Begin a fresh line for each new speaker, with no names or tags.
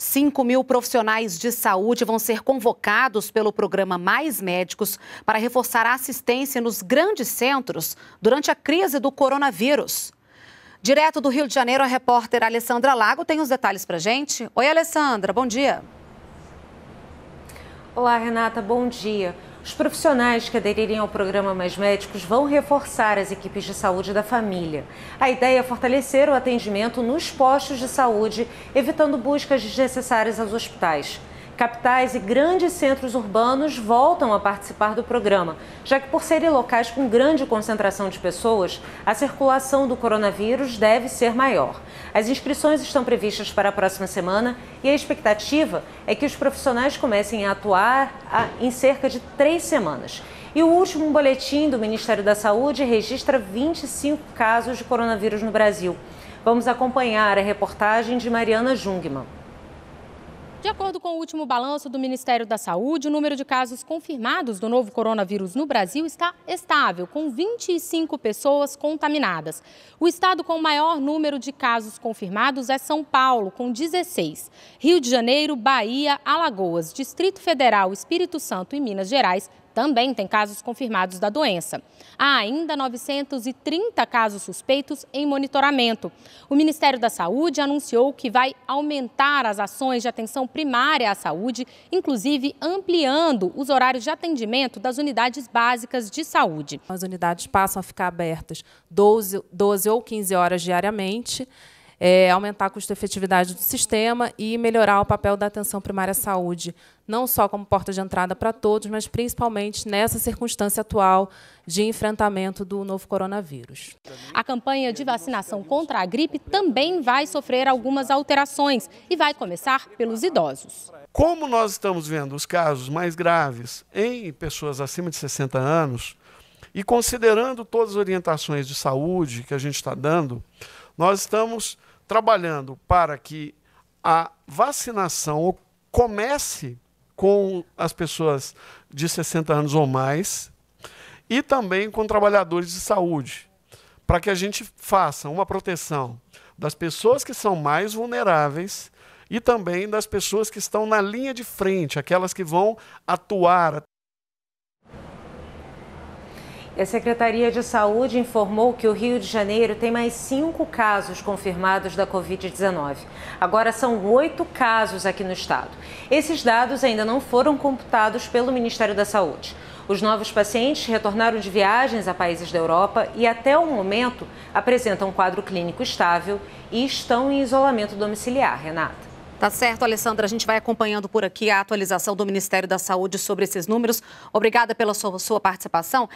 5 mil profissionais de saúde vão ser convocados pelo programa Mais Médicos para reforçar a assistência nos grandes centros durante a crise do coronavírus. Direto do Rio de Janeiro, a repórter Alessandra Lago tem os detalhes para gente. Oi, Alessandra, bom dia.
Olá, Renata, bom dia. Os profissionais que aderirem ao programa Mais Médicos vão reforçar as equipes de saúde da família. A ideia é fortalecer o atendimento nos postos de saúde, evitando buscas desnecessárias aos hospitais. Capitais e grandes centros urbanos voltam a participar do programa, já que, por serem locais com grande concentração de pessoas, a circulação do coronavírus deve ser maior. As inscrições estão previstas para a próxima semana e a expectativa é que os profissionais comecem a atuar ah, em cerca de três semanas. E o último boletim do Ministério da Saúde registra 25 casos de coronavírus no Brasil. Vamos acompanhar a reportagem de Mariana Jungmann.
De acordo com o último balanço do Ministério da Saúde, o número de casos confirmados do novo coronavírus no Brasil está estável, com 25 pessoas contaminadas. O estado com o maior número de casos confirmados é São Paulo, com 16. Rio de Janeiro, Bahia, Alagoas, Distrito Federal, Espírito Santo e Minas Gerais também tem casos confirmados da doença. Há ainda 930 casos suspeitos em monitoramento. O Ministério da Saúde anunciou que vai aumentar as ações de atenção primária à saúde, inclusive ampliando os horários de atendimento das unidades básicas de saúde. As unidades passam a ficar abertas 12,
12 ou 15 horas diariamente é, aumentar a custo-efetividade do sistema e melhorar o papel da atenção primária à saúde, não só como porta de entrada para todos, mas principalmente nessa circunstância atual de enfrentamento do novo coronavírus.
A campanha de vacinação contra a gripe também vai sofrer algumas alterações e vai começar pelos idosos.
Como nós estamos vendo os casos mais graves em pessoas acima de 60 anos, e considerando todas as orientações de saúde que a gente está dando, nós estamos trabalhando para que a vacinação comece com as pessoas de 60 anos ou mais e também com trabalhadores de saúde, para que a gente faça uma proteção das pessoas que são mais vulneráveis e também das pessoas que estão na linha de frente, aquelas que vão atuar,
a Secretaria de Saúde informou que o Rio de Janeiro tem mais cinco casos confirmados da Covid-19. Agora são oito casos aqui no estado. Esses dados ainda não foram computados pelo Ministério da Saúde. Os novos pacientes retornaram de viagens a países da Europa e, até o momento, apresentam um quadro clínico estável e estão em isolamento domiciliar. Renata. Tá certo, Alessandra. A gente vai acompanhando por aqui a atualização do Ministério da Saúde sobre esses números. Obrigada pela sua, sua participação.